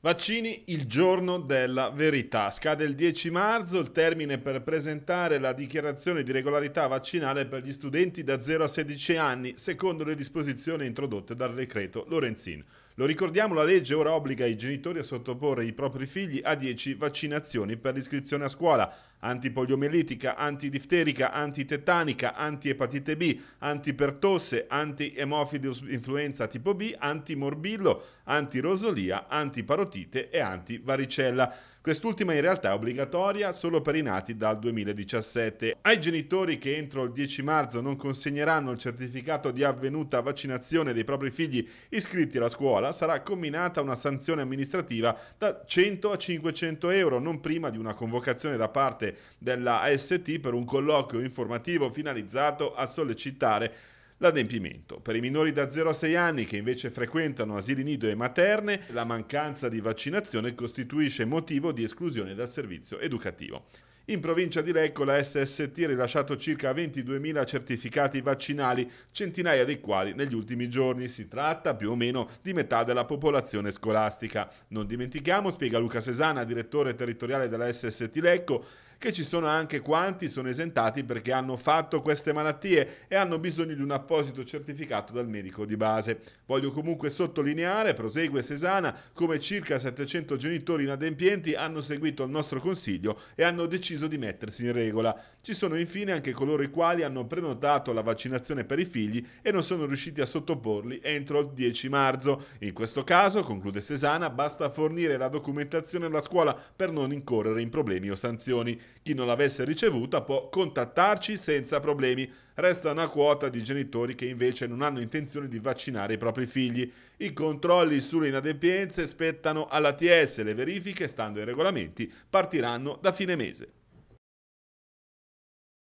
Vaccini il giorno della verità. Scade il 10 marzo il termine per presentare la dichiarazione di regolarità vaccinale per gli studenti da 0 a 16 anni, secondo le disposizioni introdotte dal decreto Lorenzin. Lo ricordiamo, la legge ora obbliga i genitori a sottoporre i propri figli a 10 vaccinazioni per l'iscrizione a scuola, antipoliomelitica, antidifterica, antitetanica, antiepatite B, antipertosse, antiemofidus influenza tipo B, antimorbillo, antirosolia, antiparotite e antivaricella. Quest'ultima in realtà è obbligatoria solo per i nati dal 2017. Ai genitori che entro il 10 marzo non consegneranno il certificato di avvenuta vaccinazione dei propri figli iscritti alla scuola sarà comminata una sanzione amministrativa da 100 a 500 euro, non prima di una convocazione da parte della AST per un colloquio informativo finalizzato a sollecitare l'adempimento. Per i minori da 0 a 6 anni che invece frequentano asili nido e materne, la mancanza di vaccinazione costituisce motivo di esclusione dal servizio educativo. In provincia di Lecco la SST ha rilasciato circa 22.000 certificati vaccinali, centinaia dei quali negli ultimi giorni. Si tratta più o meno di metà della popolazione scolastica. Non dimentichiamo, spiega Luca Sesana, direttore territoriale della SST Lecco, che ci sono anche quanti sono esentati perché hanno fatto queste malattie e hanno bisogno di un apposito certificato dal medico di base. Voglio comunque sottolineare, prosegue Sesana, come circa 700 genitori inadempienti hanno seguito il nostro consiglio e hanno deciso deciso di mettersi in regola. Ci sono infine anche coloro i quali hanno prenotato la vaccinazione per i figli e non sono riusciti a sottoporli entro il 10 marzo. In questo caso, conclude Sesana, basta fornire la documentazione alla scuola per non incorrere in problemi o sanzioni. Chi non l'avesse ricevuta può contattarci senza problemi. Resta una quota di genitori che invece non hanno intenzione di vaccinare i propri figli. I controlli sulle inadempienze spettano all'ATS, le verifiche, stando ai regolamenti, partiranno da fine mese.